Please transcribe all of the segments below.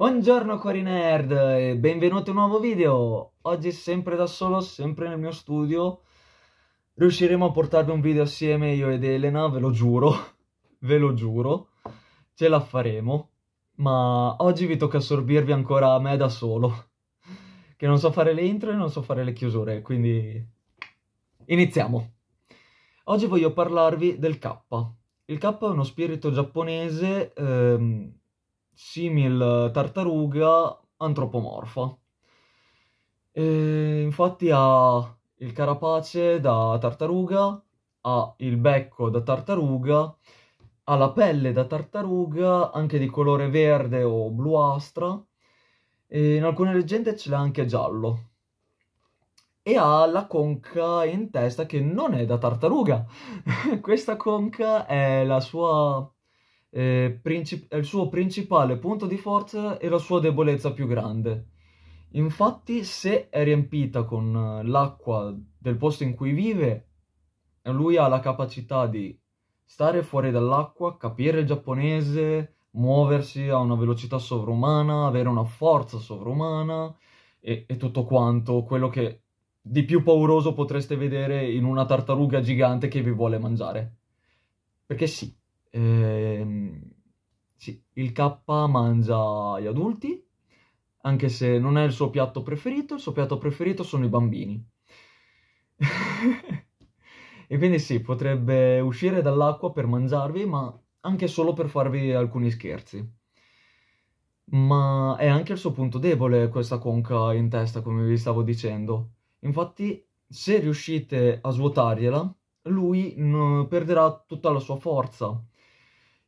Buongiorno Cuori Nerd e benvenuti a un nuovo video. Oggi sempre da solo, sempre nel mio studio. Riusciremo a portarvi un video assieme io ed Elena, ve lo giuro. ve lo giuro. Ce la faremo. Ma oggi vi tocca assorbirvi ancora a me da solo. che non so fare le intro e non so fare le chiusure, quindi... Iniziamo. Oggi voglio parlarvi del K. Il K è uno spirito giapponese... Ehm simil tartaruga antropomorfa. E infatti ha il carapace da tartaruga, ha il becco da tartaruga, ha la pelle da tartaruga, anche di colore verde o bluastra, e in alcune leggende ce l'ha anche giallo. E ha la conca in testa che non è da tartaruga. Questa conca è la sua eh, princip- il suo principale punto di forza e la sua debolezza più grande. Infatti, se è riempita con eh, l'acqua del posto in cui vive, lui ha la capacità di stare fuori dall'acqua, capire il giapponese, muoversi a una velocità sovrumana, avere una forza sovrumana e, e tutto quanto, quello che di più pauroso potreste vedere in una tartaruga gigante che vi vuole mangiare. Perché sì, eh, sì, il K mangia gli adulti, anche se non è il suo piatto preferito, il suo piatto preferito sono i bambini. e quindi sì, potrebbe uscire dall'acqua per mangiarvi, ma anche solo per farvi alcuni scherzi. Ma è anche il suo punto debole questa conca in testa, come vi stavo dicendo. Infatti, se riuscite a svuotargliela, lui perderà tutta la sua forza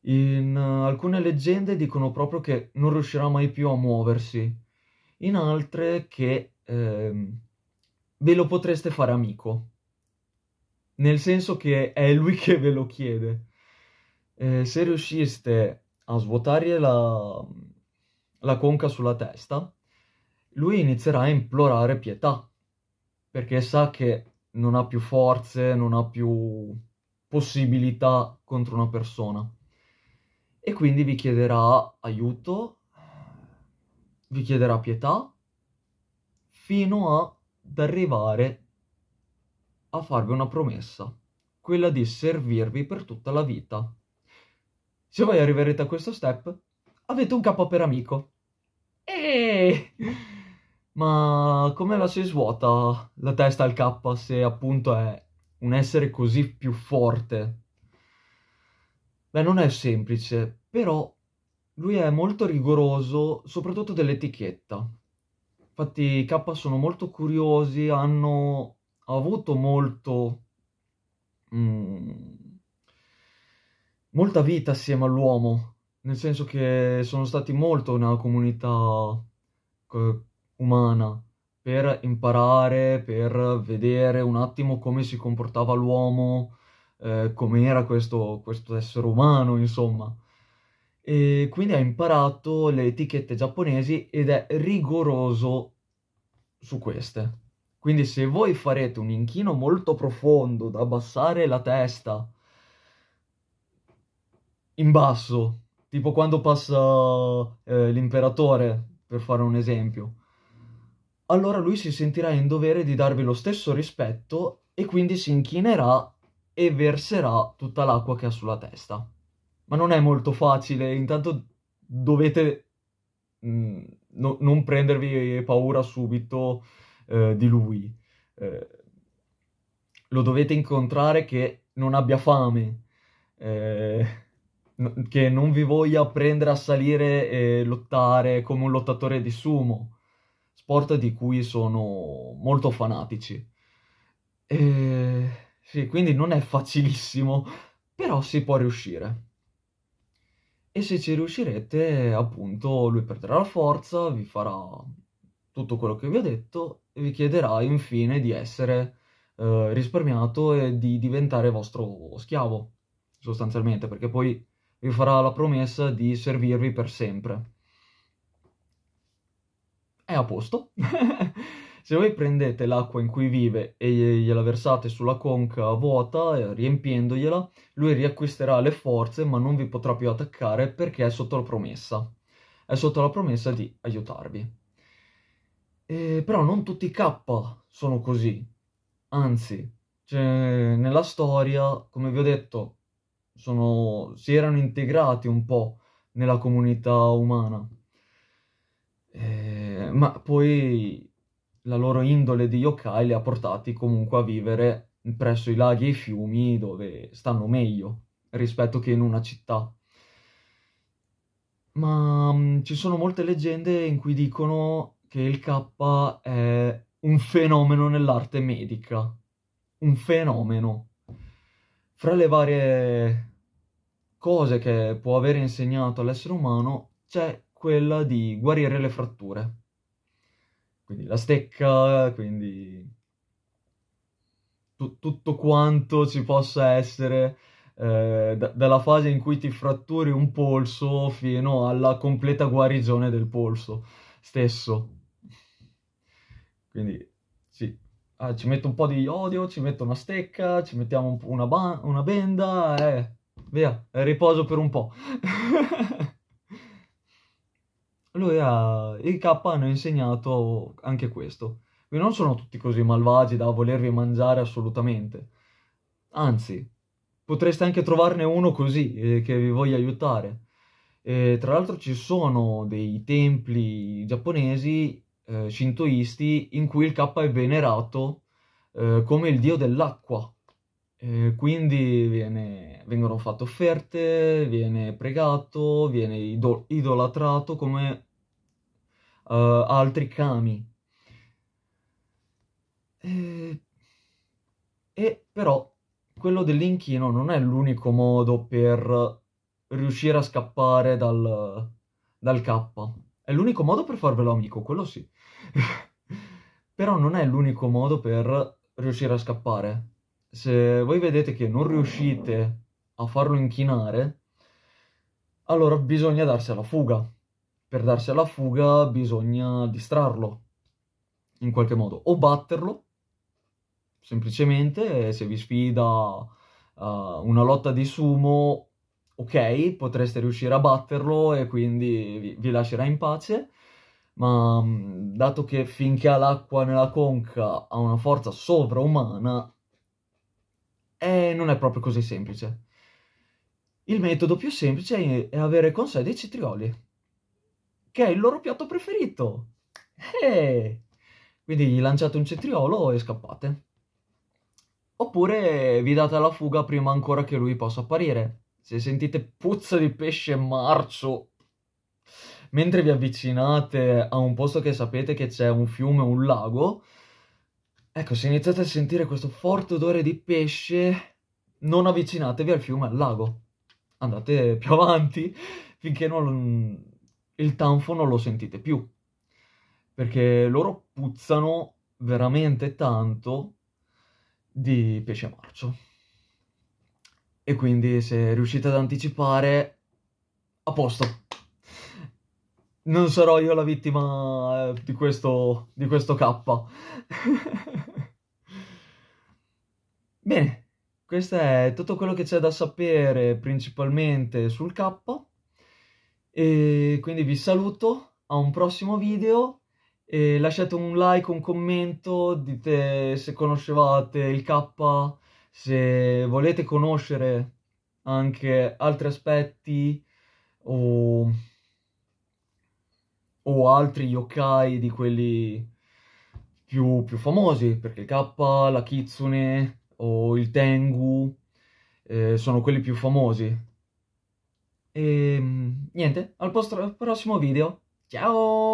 in uh, alcune leggende dicono proprio che non riuscirà mai più a muoversi, in altre che eh, ve lo potreste fare amico, nel senso che è lui che ve lo chiede. Eh, se riusciste a svuotargli la, la conca sulla testa, lui inizierà a implorare pietà, perché sa che non ha più forze, non ha più possibilità contro una persona e quindi vi chiederà aiuto, vi chiederà pietà, fino ad arrivare a farvi una promessa, quella di servirvi per tutta la vita. Se voi arriverete a questo step, avete un capo per amico. E... Ma come la si svuota la testa al K se appunto è un essere così più forte Beh, non è semplice, però lui è molto rigoroso, soprattutto dell'etichetta. Infatti i K sono molto curiosi, hanno avuto molto... Mm, molta vita assieme all'uomo, nel senso che sono stati molto nella comunità umana per imparare, per vedere un attimo come si comportava l'uomo, eh, com'era questo, questo essere umano, insomma. E quindi ha imparato le etichette giapponesi ed è rigoroso su queste. Quindi se voi farete un inchino molto profondo da abbassare la testa in basso, tipo quando passa eh, l'imperatore, per fare un esempio, allora lui si sentirà in dovere di darvi lo stesso rispetto e quindi si inchinerà e verserà tutta l'acqua che ha sulla testa. Ma non è molto facile, intanto dovete mh, mm, no, non prendervi paura subito eh, di lui. Eh, lo dovete incontrare che non abbia fame, eh, che non vi voglia prendere a salire e lottare come un lottatore di sumo, sport di cui sono molto fanatici. Eh... Sì, quindi non è facilissimo, però si può riuscire. E se ci riuscirete, appunto, lui perderà la forza, vi farà tutto quello che vi ho detto e vi chiederà infine di essere eh, risparmiato e di diventare vostro schiavo, sostanzialmente, perché poi vi farà la promessa di servirvi per sempre. È a posto. Se voi prendete l'acqua in cui vive e gliela versate sulla conca vuota, eh, riempiendogliela, lui riacquisterà le forze ma non vi potrà più attaccare perché è sotto la promessa. È sotto la promessa di aiutarvi. Eh, però non tutti i K sono così. Anzi, cioè, nella storia, come vi ho detto, sono, si erano integrati un po' nella comunità umana. Eh, ma poi la loro indole di yokai li ha portati comunque a vivere presso i laghi e i fiumi dove stanno meglio rispetto che in una città. Ma mh, mm, ci sono molte leggende in cui dicono che il K è un fenomeno nell'arte medica. Un fenomeno. Fra le varie cose che può aver insegnato all'essere umano c'è quella di guarire le fratture quindi la stecca, quindi tu- tutto quanto ci possa essere eh, d- dalla fase in cui ti fratturi un polso fino alla completa guarigione del polso stesso. Quindi sì, ah, ci metto un po' di odio, ci metto una stecca, ci mettiamo un una, ba- una benda, eh, via, riposo per un po'. lui ha, il K hanno insegnato anche questo. Non sono tutti così malvagi da volervi mangiare assolutamente. Anzi, potreste anche trovarne uno così, eh, che vi voglia aiutare. E, tra l'altro ci sono dei templi giapponesi eh, shintoisti in cui il K è venerato eh, come il dio dell'acqua. Eh, quindi viene, vengono fatte offerte, viene pregato, viene idol- idolatrato come uh, altri kami. Eh, e però quello dell'inchino non è l'unico modo per riuscire a scappare dal, dal K. È l'unico modo per farvelo amico, quello sì. Però non è l'unico modo per riuscire a scappare se voi vedete che non riuscite a farlo inchinare, allora bisogna darsi alla fuga. Per darsi alla fuga bisogna distrarlo in qualche modo o batterlo semplicemente se vi sfida uh, una lotta di sumo ok potreste riuscire a batterlo e quindi vi, vi lascerà in pace ma mm, dato che finché ha l'acqua nella conca ha una forza sovraumana eh, non è proprio così semplice. Il metodo più semplice è avere con sé dei cetrioli, che è il loro piatto preferito. Eh! Quindi gli lanciate un cetriolo e scappate. Oppure vi date alla fuga prima ancora che lui possa apparire. Se sentite puzza di pesce marcio mentre vi avvicinate a un posto che sapete che c'è un fiume, o un lago, Ecco, se iniziate a sentire questo forte odore di pesce, non avvicinatevi al fiume, al lago. Andate più avanti finché non, il tanfo non lo sentite più. Perché loro puzzano veramente tanto di pesce marcio. E quindi se riuscite ad anticipare, a posto. Non sarò io la vittima eh, di questo, di questo K. Bene, questo è tutto quello che c'è da sapere principalmente sul K e quindi vi saluto a un prossimo video e lasciate un like, un commento, dite se conoscevate il K, se volete conoscere anche altri aspetti o, o altri yokai di quelli più, più famosi, perché il K, la Kitsune, o il Tengu, eh, sono quelli più famosi. E ehm, niente, al prossimo video, ciao!